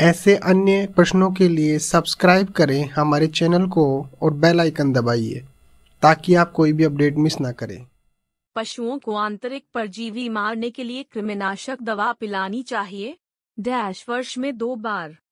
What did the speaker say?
ऐसे अन्य प्रश्नों के लिए सब्सक्राइब करें हमारे चैनल को और बेल आइकन दबाइए ताकि आप कोई भी अपडेट मिस ना करें पशुओं को आंतरिक परजीवी मारने के लिए कृमिनाशक दवा पिलानी चाहिए डैश वर्ष में दो बार